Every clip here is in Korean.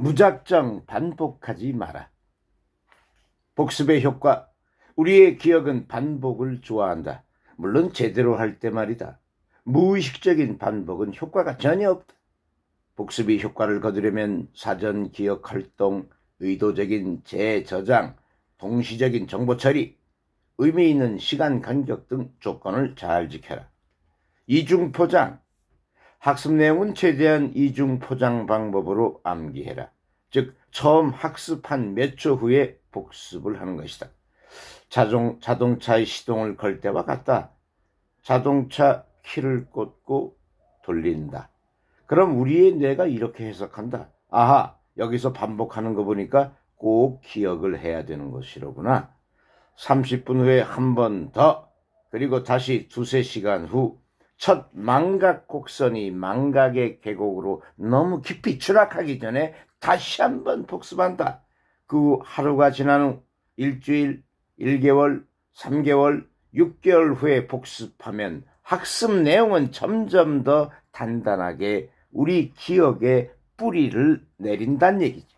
무작정 반복하지 마라. 복습의 효과. 우리의 기억은 반복을 좋아한다. 물론 제대로 할 때 말이다. 무의식적인 반복은 효과가 전혀 없다. 복습이 효과를 거두려면 사전 기억 활동, 의도적인 재저장, 동시적인 정보 처리, 의미 있는 시간 간격 등 조건을 잘 지켜라. 이중 포장, 학습 내용은 최대한 이중 포장 방법으로 암기해라. 즉 처음 학습한 몇 초 후에 복습을 하는 것이다. 자동, 자동차의 시동을 걸 때와 같다. 자동차 키를 꽂고 돌린다. 그럼 우리의 뇌가 이렇게 해석한다. 아하, 여기서 반복하는 거 보니까 꼭 기억을 해야 되는 것이로구나. 30분 후에 한 번 더, 그리고 다시 두세 시간 후첫 망각 곡선이 망각의 계곡으로 너무 깊이 추락하기 전에 다시 한번 복습한다. 그 하루가 지난 후 일주일, 1개월, 3개월, 6개월 후에 복습하면 학습 내용은 점점 더 단단하게 우리 기억에 뿌리를 내린다는 얘기죠.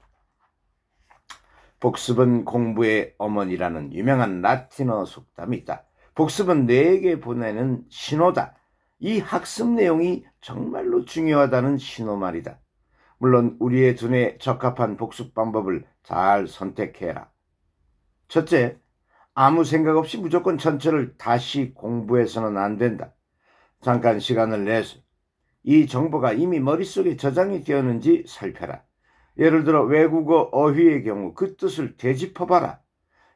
복습은 공부의 어머니라는 유명한 라틴어 속담이 있다. 복습은 뇌에게 보내는 신호다. 이 학습 내용이 정말로 중요하다는 신호말이다. 물론 우리의 두뇌에 적합한 복습 방법을 잘 선택해라. 첫째, 아무 생각 없이 무조건 전체를 다시 공부해서는 안 된다. 잠깐 시간을 내서 이 정보가 이미 머릿속에 저장이 되었는지 살펴라. 예를 들어 외국어 어휘의 경우 그 뜻을 되짚어봐라.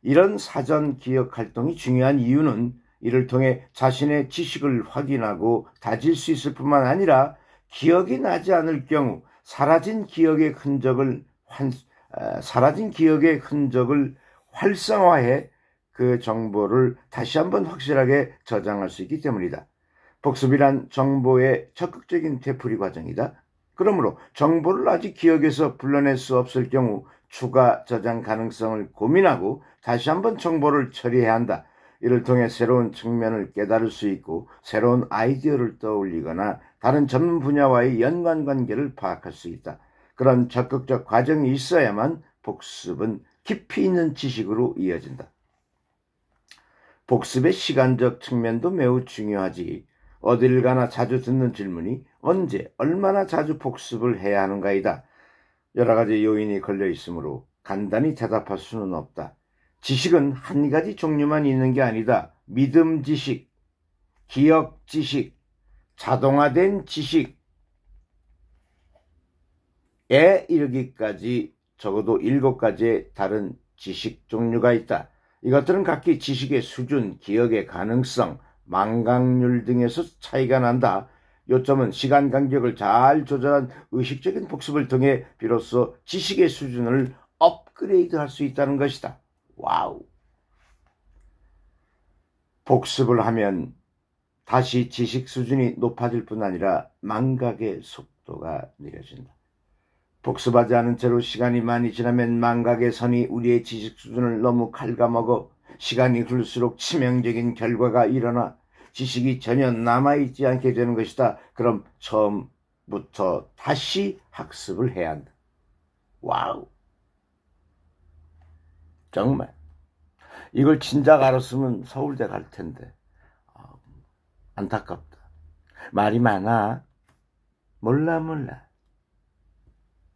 이런 사전 기억 활동이 중요한 이유는 이를 통해 자신의 지식을 확인하고 다질 수 있을 뿐만 아니라 기억이 나지 않을 경우 사라진 기억의 흔적을 환, 어, 사라진 기억의 흔적을 활성화해 그 정보를 다시 한번 확실하게 저장할 수 있기 때문이다. 복습이란 정보의 적극적인 되풀이 과정이다. 그러므로 정보를 아직 기억에서 불러낼 수 없을 경우 추가 저장 가능성을 고민하고 다시 한번 정보를 처리해야 한다. 이를 통해 새로운 측면을 깨달을 수 있고 새로운 아이디어를 떠올리거나 다른 전문 분야와의 연관관계를 파악할 수 있다. 그런 적극적 과정이 있어야만 복습은 깊이 있는 지식으로 이어진다. 복습의 시간적 측면도 매우 중요하지. 어딜 가나 자주 듣는 질문이 언제, 얼마나 자주 복습을 해야 하는가이다. 여러 가지 요인이 걸려 있으므로 간단히 대답할 수는 없다. 지식은 한 가지 종류만 있는 게 아니다. 믿음 지식, 기억 지식, 자동화된 지식에 이르기까지 적어도 일곱 가지의 다른 지식 종류가 있다. 이것들은 각기 지식의 수준, 기억의 가능성, 망각률 등에서 차이가 난다. 요점은 시간 간격을 잘 조절한 의식적인 복습을 통해 비로소 지식의 수준을 업그레이드 할 수 있다는 것이다. 와우. 복습을 하면 다시 지식 수준이 높아질 뿐 아니라 망각의 속도가 느려진다. 복습하지 않은 채로 시간이 많이 지나면 망각의 선이 우리의 지식 수준을 너무 갉아먹어 시간이 흘수록 치명적인 결과가 일어나 지식이 전혀 남아있지 않게 되는 것이다. 그럼 처음부터 다시 학습을 해야 한다. 와우. 정말. 이걸 진작 알았으면 서울대 갈 텐데. 아, 안타깝다. 말이 많아. 몰라, 몰라.